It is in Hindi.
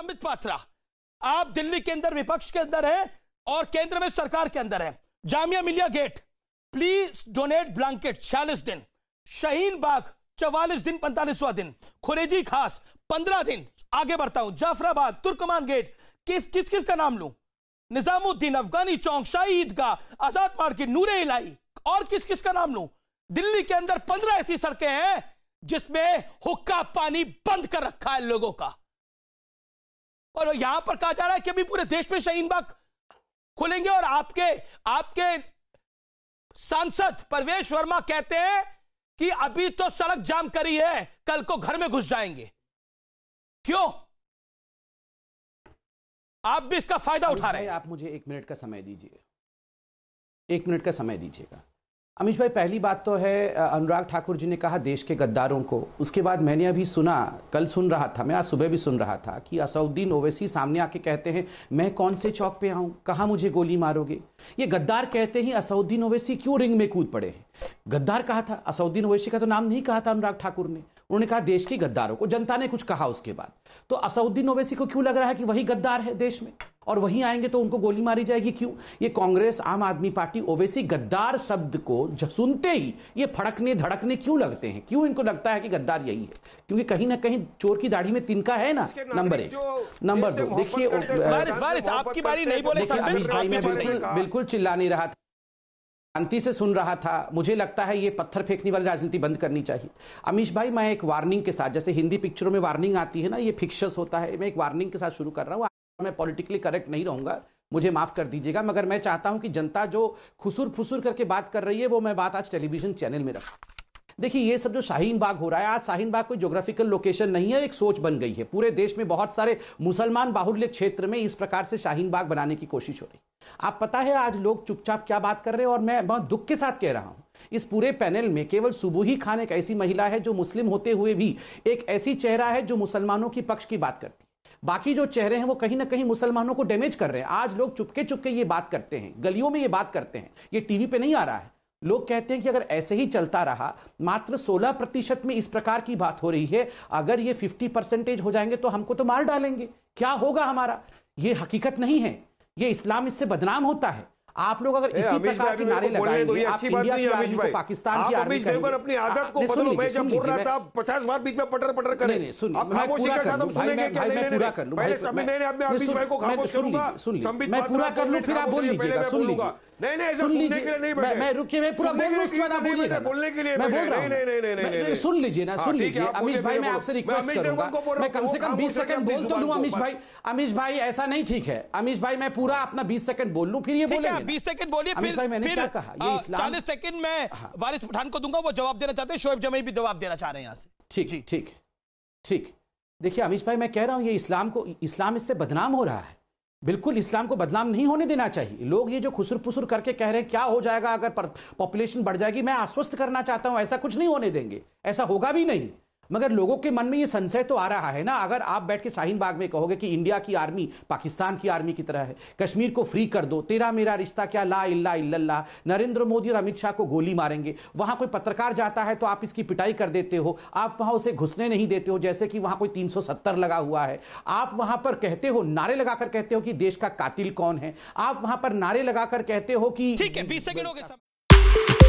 संबित पात्रा आप दिल्ली के अंदर विपक्ष के अंदर हैं और केंद्र में सरकार के अंदर हैं जामिया मिलिया गेट प्लीज डोनेट ब्लैंकेट छियालीस दिन शहीन बाग चवालीस दिन पैंतालीसवा दिन खुरेजी खास पंद्रह दिन आगे बढ़ता हूं जाफराबाद तुर्कमान गेट किस किस किस का नाम लू निजामुद्दीन अफगानी चौक शाही ईदगाह आजाद मार्केट नूरे इलाई और किस किस का नाम लू दिल्ली के अंदर पंद्रह ऐसी सड़कें हैं जिसमें हुक्का पानी बंद कर रखा है लोगों का और यहां पर कहा जा रहा है कि अभी पूरे देश में शहीन बाग खुलेंगे और आपके आपके सांसद परवेश वर्मा कहते हैं कि अभी तो सड़क जाम करी है कल को घर में घुस जाएंगे क्यों आप भी इसका फायदा उठा रहे हैं आप मुझे एक मिनट का समय दीजिए एक मिनट का समय दीजिएगा अमीश भाई पहली बात तो है अनुराग ठाकुर जी ने कहा देश के गद्दारों को उसके बाद मैंने अभी सुना कल सुन रहा था मैं आज सुबह भी सुन रहा था कि असउद्दीन ओवैसी सामने आके कहते हैं मैं कौन से चौक पे आऊं कहाँ मुझे गोली मारोगे ये गद्दार कहते ही असउद्दीन ओवैसी क्यों रिंग में कूद पड़े हैं गद्दार कहा था असउद्दीन ओवैसी का तो नाम नहीं कहा था अनुराग ठाकुर ने उन्होंने कहा देश के गद्दारों को जनता ने कुछ कहा उसके बाद तो असउद्दीन ओवैसी को क्यों लग रहा है कि वही गद्दार है देश में और वहीं आएंगे तो उनको गोली मारी जाएगी क्यों ये कांग्रेस आम आदमी पार्टी ओवैसी गद्दार शब्द को सुनते ही ये फड़कने धड़कने क्यों लगते हैं क्यों इनको लगता है कि गद्दार यही है क्योंकि कहीं ना कहीं चोर की दाढ़ी में तिनका है ना नंबर एक नंबर दो देखिए आपकी बारी नहीं बोले भाई मैं बिल्कुल बिल्कुल चिल्ला नहीं रहा था शांति से सुन रहा था मुझे लगता है ये पत्थर फेंकने वाली राजनीति बंद करनी चाहिए अमीश भाई मैं एक वार्निंग के साथ जैसे हिंदी पिक्चरों में वार्निंग आती है ना ये फिक्शस होता है मैं एक वार्निंग के साथ शुरू कर रहा हूँ मैं पॉलिटिकली करेक्ट नहीं रहूंगा मुझे माफ कर दीजिएगा मगर मैं चाहता हूं कि जनता जो खुसुर फुसुर करके बात कर रही है वो मैं बात आज टेलीविजन चैनल में रखूँ देखिए ये सब जो शाहीन बाग हो रहा है आज शाहीन बाग कोई ज्योग्राफिकल लोकेशन नहीं है एक सोच बन गई है पूरे देश में बहुत सारे मुसलमान बाहुल्य क्षेत्र में इस प्रकार से शाहीन बाग बनाने की कोशिश हो रही आप पता है आज लोग चुपचाप क्या बात कर रहे हैं और मैं बहुत दुख के साथ कह रहा हूं इस पूरे पैनल में केवल सुबूही खान एक ऐसी महिला है जो मुस्लिम होते हुए भी एक ऐसी चेहरा है जो मुसलमानों की पक्ष की बात करती बाकी जो चेहरे हैं वो कहीं ना कहीं मुसलमानों को डैमेज कर रहे हैं आज लोग चुपके चुपके ये बात करते हैं गलियों में ये बात करते हैं ये टीवी पे नहीं आ रहा है लोग कहते हैं कि अगर ऐसे ही चलता रहा मात्र 16 प्रतिशत में इस प्रकार की बात हो रही है अगर ये 50 परसेंटेज हो जाएंगे तो हमको तो मार डालेंगे क्या होगा हमारा ये हकीकत नहीं है ये इस्लाम इससे बदनाम होता है आप लोग अगर इसी प्रकार की नारे लगाएंगे अच्छी बात नहीं अमित भाई पाकिस्तान की आर्मी देवगन अपनी आदत को बदलो मैं जब बोल रहा था पचास बार बीच में पटर पटर करें अब खामोशी का साथ हम सुनेंगे क्या मैं पूरा कर लूं पहले समय नहीं अपने अमित भाई को खामोश करूंगा संबित मैं पूरा कर लूं फिर आप बोल लीजिएगा सुन लीजिए नहीं नहीं सुन लीजिए नहीं मैं मैं रुकिए मैं पूरा बोल लूं उसके बाद आप बोलिएगा बोलने के लिए मैं बोल रहा हूं नहीं नहीं नहीं नहीं हाँ, सुन लीजिए ना सुन लीजिए अमित भाई मैं आपसे रिक्वेस्ट करूंगा मैं कम से कम 20 सेकंड बोल तो लूं अमित भाई अमित भाई ऐसा नहीं ठीक है अमित भाई मैं पूरा अपना 20 सेकंड बोल लूं फिर ये बोलेंगे बीस सेकंड बोलिए फिर फिर चालीस सेकंड में हाँ। वारिस पठान को दूंगा वो जवाब देना चाहते हैं शोएब जमीर भी जवाब देना चाह रहे हैं यहाँ से ठीक जी ठीक ठीक देखिए अमीश भाई मैं कह रहा हूँ ये इस्लाम को इस्लाम इससे बदनाम हो रहा है बिल्कुल इस्लाम को बदनाम नहीं होने देना चाहिए लोग ये जो खुसर फुसुर करके कह रहे हैं क्या हो जाएगा अगर पॉपुलेशन बढ़ जाएगी मैं आश्वस्त करना चाहता हूँ ऐसा कुछ नहीं होने देंगे ऐसा होगा भी नहीं मगर लोगों के मन में ये संशय तो आ रहा है ना अगर आप बैठ के शाहीन बाग में कहोगे कि इंडिया की आर्मी पाकिस्तान की आर्मी की तरह है कश्मीर को फ्री कर दो तेरा मेरा रिश्ता क्या ला इल्ला इल्ला नरेंद्र मोदी और अमित शाह को गोली मारेंगे वहां कोई पत्रकार जाता है तो आप इसकी पिटाई कर देते हो आप वहां उसे घुसने नहीं देते हो जैसे कि वहां कोई तीन लगा हुआ है आप वहां पर कहते हो नारे लगाकर कहते हो कि देश का कातिल कौन है आप वहां पर नारे लगाकर कहते हो कि ठीक है बीस सेकंड हो गए